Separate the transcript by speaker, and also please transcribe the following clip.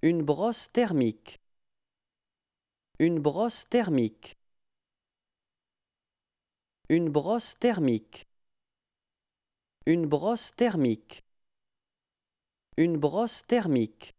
Speaker 1: Une brosse thermique. Une brosse thermique. Une brosse thermique. Une brosse thermique.
Speaker 2: Une brosse thermique.